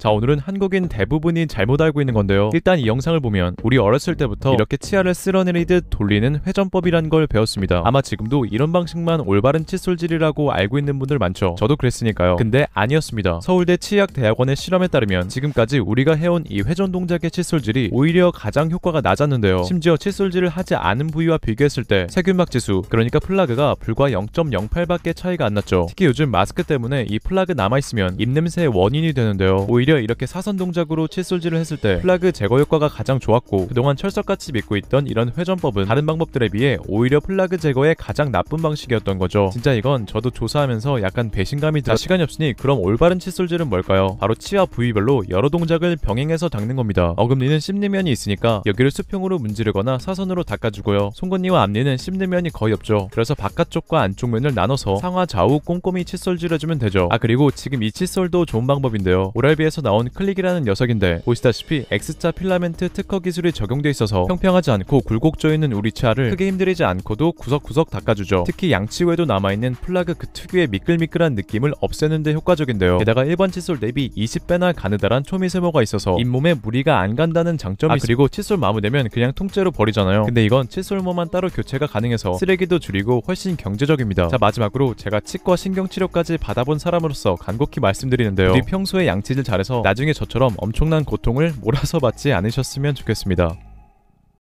자 오늘은 한국인 대부분이 잘못 알고 있는 건데요 일단 이 영상을 보면 우리 어렸을 때부터 이렇게 치아를 쓸어내리듯 돌리는 회전법이란 걸 배웠습니다 아마 지금도 이런 방식만 올바른 칫솔질이라고 알고 있는 분들 많죠 저도 그랬으니까요 근데 아니었습니다 서울대 치약대학원의 실험에 따르면 지금까지 우리가 해온 이 회전 동작의 칫솔질이 오히려 가장 효과가 낮았는데요 심지어 칫솔질을 하지 않은 부위와 비교했을 때 세균막 지수 그러니까 플라그가 불과 0.08밖에 차이가 안 났죠 특히 요즘 마스크 때문에 이 플라그 남아있으면 입냄새의 원인이 되는데요 오히려 오히려 이렇게 사선 동작으로 칫솔질을 했을 때 플라그 제거 효과가 가장 좋았고 그동안 철석같이 믿고 있던 이런 회전법은 다른 방법들에 비해 오히려 플라그 제거에 가장 나쁜 방식이었던 거죠. 진짜 이건 저도 조사하면서 약간 배신감이 들어 시간이 없으니 그럼 올바른 칫솔질은 뭘까요? 바로 치아 부위별로 여러 동작을 병행해서 닦는 겁니다. 어금니는 씹는 면이 있으니까 여기를 수평으로 문지르거나 사선으로 닦아주고요. 송곳니와 앞니는 씹는 면이 거의 없죠. 그래서 바깥쪽과 안쪽 면을 나눠서 상하 좌우 꼼꼼히 칫솔질해주면 되죠. 아 그리고 지금 이 칫솔도 좋은 방법인데요. 오랄비에서 게임에서 나온 클릭이라는 녀석인데 보시다시피 X자 필라멘트 특허 기술이 적용돼 있어서 평평하지 않고 굴곡져 있는 우리 치아를 크게 힘들이지 않고도 구석구석 닦아주죠. 특히 양치후에도 남아있는 플라그 그 특유의 미끌미끌한 느낌을 없애는데 효과적인데요. 게다가 일반 칫솔 대비 20배나 가느다란 초미세모가 있어서 잇몸에 무리가 안 간다는 장점이 아 그리고 칫솔 마무되면 그냥 통째로 버리잖아요. 근데 이건 칫솔모만 따로 교체가 가능해서 쓰레기도 줄이고 훨씬 경제적입니다. 자 마지막으로 제가 치과 신경치료까지 받아본 사람으로서 간곡히 말씀드리는데요. 우리 평소에 양치질 잘해서 나중에 저처럼 엄청난 고통을 몰아서 받지 않으셨으면 좋겠습니다.